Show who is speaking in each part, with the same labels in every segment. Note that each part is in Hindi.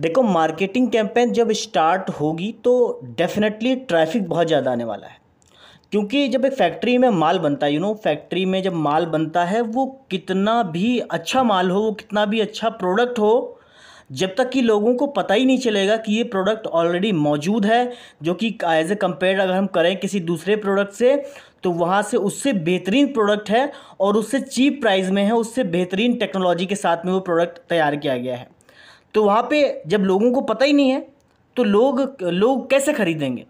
Speaker 1: देखो मार्केटिंग कैंपेन जब स्टार्ट होगी तो डेफिनेटली ट्रैफिक बहुत ज़्यादा आने वाला है क्योंकि जब एक फैक्ट्री में माल बनता है यू नो फैक्ट्री में जब माल बनता है वो कितना भी अच्छा माल हो वो कितना भी अच्छा प्रोडक्ट हो जब तक कि लोगों को पता ही नहीं चलेगा कि ये प्रोडक्ट ऑलरेडी मौजूद है जो कि एज ए कम्पेयर अगर हम करें किसी दूसरे प्रोडक्ट से तो वहाँ से उससे बेहतरीन प्रोडक्ट है और उससे चीप प्राइस में है उससे बेहतरीन टेक्नोलॉजी के साथ में वो प्रोडक्ट तैयार किया गया है तो वहाँ पे जब लोगों को पता ही नहीं है तो लोग लोग कैसे खरीदेंगे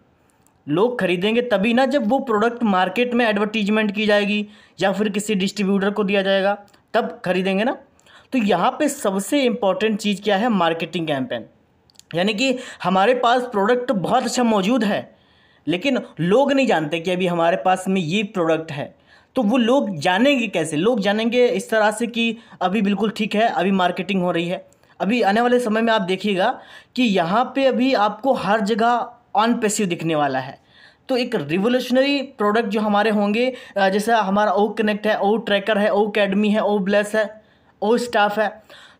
Speaker 1: लोग खरीदेंगे तभी ना जब वो प्रोडक्ट मार्केट में एडवर्टीजमेंट की जाएगी या फिर किसी डिस्ट्रीब्यूटर को दिया जाएगा तब खरीदेंगे ना तो यहाँ पे सबसे इम्पॉर्टेंट चीज़ क्या है मार्केटिंग कैंपेन यानी कि हमारे पास प्रोडक्ट बहुत अच्छा मौजूद है लेकिन लोग नहीं जानते कि अभी हमारे पास में ये प्रोडक्ट है तो वो लोग जानेंगे कैसे लोग जानेंगे इस तरह से कि अभी बिल्कुल ठीक है अभी मार्केटिंग हो रही है अभी आने वाले समय में आप देखिएगा कि यहाँ पे अभी आपको हर जगह ऑन पेसिव दिखने वाला है तो एक रिवोल्यूशनरी प्रोडक्ट जो हमारे होंगे जैसे हमारा ओ कनेक्ट है ओ ट्रैकर है ओ अकेडमी है ओ ब्लेस है ओ स्टाफ है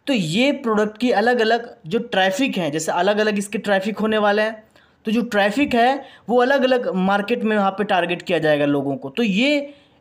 Speaker 1: तो ये प्रोडक्ट की अलग अलग जो ट्रैफिक हैं जैसे अलग अलग इसके ट्रैफिक होने वाले हैं तो जो ट्रैफिक है वो अलग अलग मार्केट में वहाँ पे टारगेट किया जाएगा लोगों को तो ये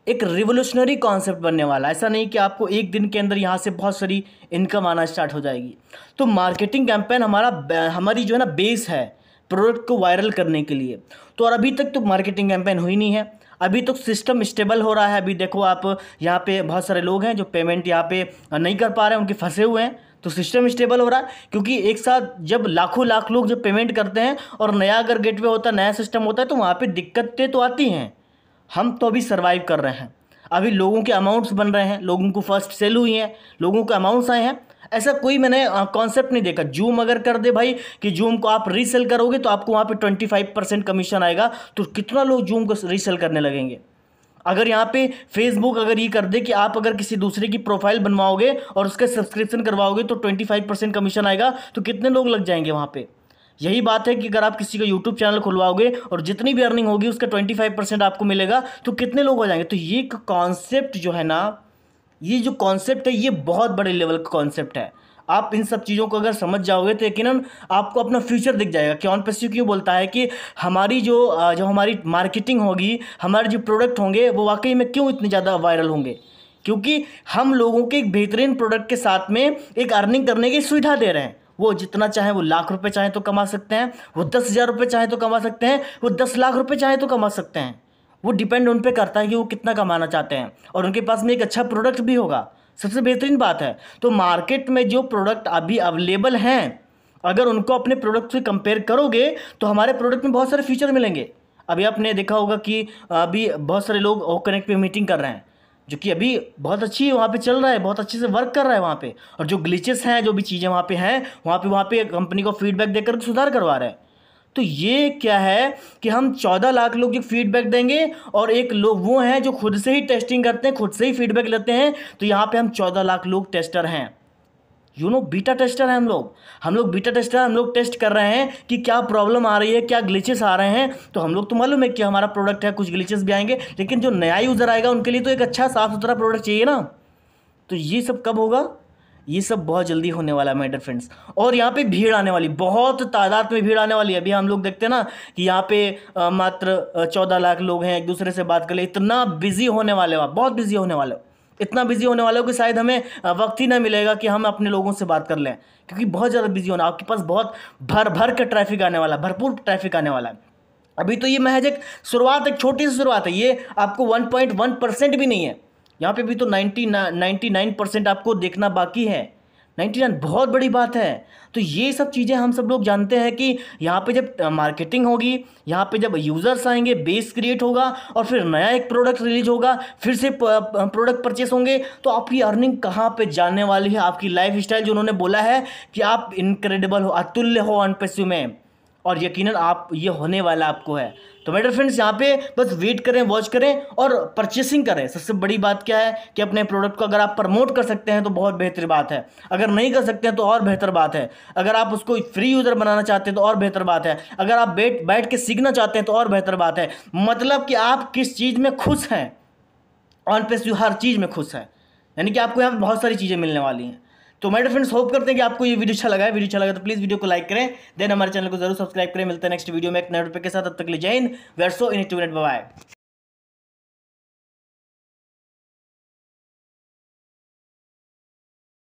Speaker 1: एक रिवोल्यूशनरी कॉन्सेप्ट बनने वाला है ऐसा नहीं कि आपको एक दिन के अंदर यहाँ से बहुत सारी इनकम आना स्टार्ट हो जाएगी तो मार्केटिंग कैंपेन हमारा हमारी जो है ना बेस है प्रोडक्ट को वायरल करने के लिए तो और अभी तक तो मार्केटिंग कैंपेन हुई नहीं है अभी तो सिस्टम स्टेबल हो रहा है अभी देखो आप यहाँ पे बहुत सारे लोग हैं जो पेमेंट यहाँ पे नहीं कर पा रहे हैं उनके फंसे हुए हैं तो सिस्टम स्टेबल हो रहा है क्योंकि एक साथ जब लाखों लाख लोग जब पेमेंट करते हैं और नया अगर गेटवे होता है नया सिस्टम होता है तो वहाँ पर दिक्कतें तो आती हैं हम तो अभी सर्वाइव कर रहे हैं अभी लोगों के अमाउंट्स बन रहे हैं लोगों को फर्स्ट सेल हुई हैं लोगों के अमाउंट्स आए हैं ऐसा कोई मैंने कॉन्सेप्ट नहीं देखा जूम अगर कर दे भाई कि जूम को आप रीसेल करोगे तो आपको वहाँ पे ट्वेंटी फाइव परसेंट कमीशन आएगा तो कितना लोग जूम को रीसेल करने लगेंगे अगर यहाँ पे फेसबुक अगर ये कर दे कि आप अगर किसी दूसरे की प्रोफाइल बनवाओगे और उसका सब्सक्रिप्शन करवाओगे तो ट्वेंटी फाइव परसेंट कमीशन आएगा तो कितने लोग लग जाएंगे वहाँ पर यही बात है कि अगर आप किसी का यूट्यूब चैनल खुलवाओगे और जितनी भी अर्निंग होगी उसका ट्वेंटी फाइव परसेंट आपको मिलेगा तो कितने लोग हो जाएंगे तो ये कॉन्सेप्ट जो है ना ये जो कॉन्सेप्ट है ये बहुत बड़े लेवल का कॉन्सेप्ट है आप इन सब चीज़ों को अगर समझ जाओगे तो यकीन आपको अपना फ्यूचर दिख जाएगा क्यों पेस्यू क्यों बोलता है कि हमारी जो जो हमारी मार्केटिंग होगी हमारे जो प्रोडक्ट होंगे वो वाकई में क्यों इतने ज़्यादा वायरल होंगे क्योंकि हम लोगों के एक बेहतरीन प्रोडक्ट के साथ में एक अर्निंग करने की सुविधा दे रहे हैं वो जितना चाहे वो लाख रुपए चाहे तो कमा सकते हैं वो दस हज़ार रुपये चाहे तो कमा सकते हैं वो दस लाख रुपये चाहे तो कमा सकते हैं वो डिपेंड उन पर करता है कि वो कितना कमाना चाहते हैं और उनके पास में एक अच्छा प्रोडक्ट भी होगा सबसे बेहतरीन बात है तो मार्केट में जो प्रोडक्ट अभी अवेलेबल हैं अगर उनको अपने प्रोडक्ट से कंपेयर करोगे तो हमारे प्रोडक्ट में बहुत सारे फीचर मिलेंगे अभी आपने देखा होगा कि अभी बहुत सारे लोग कनेक्ट पे मीटिंग कर रहे हैं जो कि अभी बहुत अच्छी वहाँ पे चल रहा है बहुत अच्छे से वर्क कर रहा है वहाँ पे और जो ग्लिचेस हैं जो भी चीज़ें वहाँ पे हैं वहाँ पे वहाँ पे कंपनी को फीडबैक देकर सुधार करवा रहे हैं तो ये क्या है कि हम चौदह लाख लोग जो फीडबैक देंगे और एक लोग वो हैं जो खुद से ही टेस्टिंग करते हैं खुद से ही फीडबैक लेते हैं तो यहाँ पर हम चौदह लाख लोग टेस्टर हैं यू नो बीटा टेस्टर हैं हम लोग हम लोग बीटा टेस्टर हम लोग टेस्ट कर रहे हैं कि क्या प्रॉब्लम आ रही है क्या ग्लिचेस आ रहे हैं तो हम लोग तो मालूम है कि हमारा प्रोडक्ट है कुछ ग्लिचेस भी आएंगे लेकिन जो नया यूज़र आएगा उनके लिए तो एक अच्छा साफ़ सुथरा प्रोडक्ट चाहिए ना तो ये सब कब होगा ये सब बहुत जल्दी होने वाला है माइडर फ्रेंड्स और यहाँ पे भीड़ आने वाली बहुत तादाद में भीड़ आने वाली है अभी हम लोग देखते हैं ना कि यहाँ पे मात्र चौदह लाख लोग हैं एक दूसरे से बात कर ले इतना बिजी होने वाले हो बहुत बिजी होने वाले हो इतना बिज़ी होने वाला हो कि शायद हमें वक्त ही ना मिलेगा कि हम अपने लोगों से बात कर लें क्योंकि बहुत ज़्यादा बिजी होना आपके पास बहुत भर भर के ट्रैफिक आने वाला है भरपूर ट्रैफिक आने वाला है अभी तो ये महज एक शुरुआत एक छोटी सी शुरुआत है ये आपको 1.1 परसेंट भी नहीं है यहाँ पे भी तो नाइन्टी 99 परसेंट आपको देखना बाकी है नाइन्टी नाइन बहुत बड़ी बात है तो ये सब चीज़ें हम सब लोग जानते हैं कि यहाँ पे जब मार्केटिंग होगी यहाँ पे जब यूज़र्स आएंगे बेस क्रिएट होगा और फिर नया एक प्रोडक्ट रिलीज होगा फिर से प्रोडक्ट परचेस होंगे तो आपकी अर्निंग कहाँ पे जाने वाली है आपकी लाइफ स्टाइल जो उन्होंने बोला है कि आप इनक्रेडिबल हो अतुल्य हो अनपेस्यू में और यकीनन आप ये होने वाला आपको है तो मेरे फ्रेंड्स यहाँ पे बस वेट करें वॉच करें और परचेसिंग करें सबसे बड़ी बात क्या है कि अपने प्रोडक्ट को अगर आप प्रमोट कर सकते हैं तो बहुत बेहतर बात है अगर नहीं कर सकते हैं तो और बेहतर बात है अगर आप उसको फ्री यूज़र बनाना चाहते हैं तो और बेहतर बात है अगर आप बैठ बैठ के सीखना चाहते हैं तो और बेहतर बात है मतलब कि आप किस चीज़ में खुश हैं ऑन पेस हर चीज़ में खुश हैं यानी कि आपको यहाँ पर बहुत सारी चीज़ें मिलने वाली हैं तो मेरे फ्रेंड्स होप करते हैं कि आपको ये वीडियो अच्छा लगा है वीडियो अच्छा लगा तो प्लीज़ वीडियो को लाइक करें देन हमारे चैनल को जरूर सब्सक्राइब करें मिलते हैं नेक्स्ट वीडियो में एक नए रुपए के साथ अब तक ले जय वेरसो इन टू मिनट बाय